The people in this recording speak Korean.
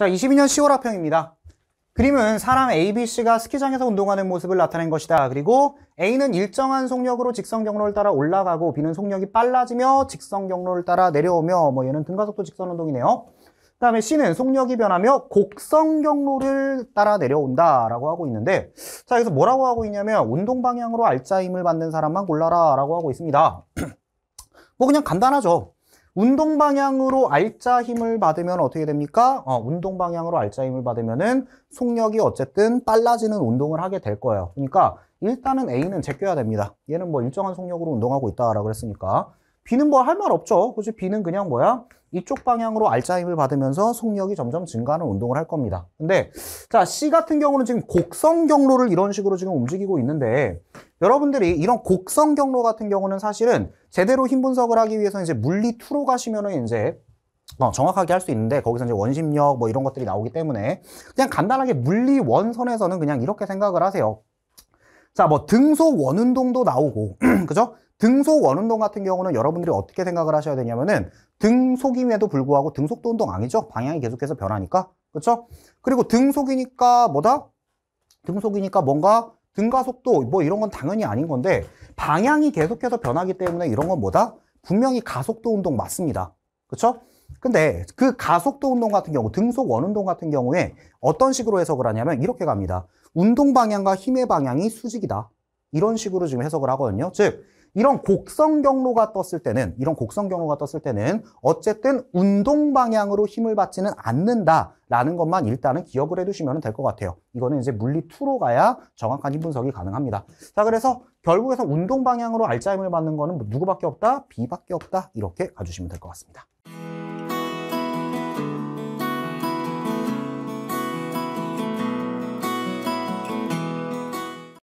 자, 22년 10월 화평입니다. 그림은 사람 A, B, C가 스키장에서 운동하는 모습을 나타낸 것이다. 그리고 A는 일정한 속력으로 직선 경로를 따라 올라가고 B는 속력이 빨라지며 직선 경로를 따라 내려오며 뭐 얘는 등가속도 직선 운동이네요. 그다음에 C는 속력이 변하며 곡선 경로를 따라 내려온다라고 하고 있는데 자 여기서 뭐라고 하고 있냐면 운동 방향으로 알짜임을 받는 사람만 골라라라고 하고 있습니다. 뭐 그냥 간단하죠. 운동 방향으로 알짜 힘을 받으면 어떻게 됩니까? 어, 운동 방향으로 알짜 힘을 받으면은 속력이 어쨌든 빨라지는 운동을 하게 될 거예요. 그러니까 일단은 A는 제껴야 됩니다. 얘는 뭐 일정한 속력으로 운동하고 있다고 그랬으니까 B는 뭐 할 말 없죠. 굳이 B는 그냥 뭐야? 이쪽 방향으로 알짜 힘을 받으면서 속력이 점점 증가하는 운동을 할 겁니다. 근데 자 C 같은 경우는 지금 곡선 경로를 이런 식으로 지금 움직이고 있는데 여러분들이 이런 곡선 경로 같은 경우는 사실은 제대로 힘 분석을 하기 위해서 이제 물리 2로 가시면은 이제 어, 정확하게 할 수 있는데 거기서 이제 원심력 뭐 이런 것들이 나오기 때문에 그냥 간단하게 물리 원선에서는 그냥 이렇게 생각을 하세요. 자, 뭐등소 원운동도 나오고 그죠? 등속 원운동 같은 경우는 여러분들이 어떻게 생각을 하셔야 되냐면은 등속임에도 불구하고 등속도 운동 아니죠? 방향이 계속해서 변하니까. 그렇죠? 그리고 등속이니까 뭐다? 등속이니까 뭔가 등가 속도 뭐 이런 건 당연히 아닌 건데 방향이 계속해서 변하기 때문에 이런 건 뭐다? 분명히 가속도 운동 맞습니다. 그렇죠? 근데 그 가속도 운동 같은 경우 등속 원운동 같은 경우에 어떤 식으로 해석을 하냐면 이렇게 갑니다. 운동 방향과 힘의 방향이 수직이다. 이런 식으로 지금 해석을 하거든요. 즉 이런 곡선 경로가 떴을 때는 이런 곡선 경로가 떴을 때는 어쨌든 운동 방향으로 힘을 받지는 않는다라는 것만 일단은 기억을 해두시면 될 것 같아요. 이거는 이제 물리 2로 가야 정확한 힘 분석이 가능합니다. 자 그래서 결국에서 운동 방향으로 알짜힘을 받는 거는 누구밖에 없다? B밖에 없다 이렇게 가주시면 될 것 같습니다.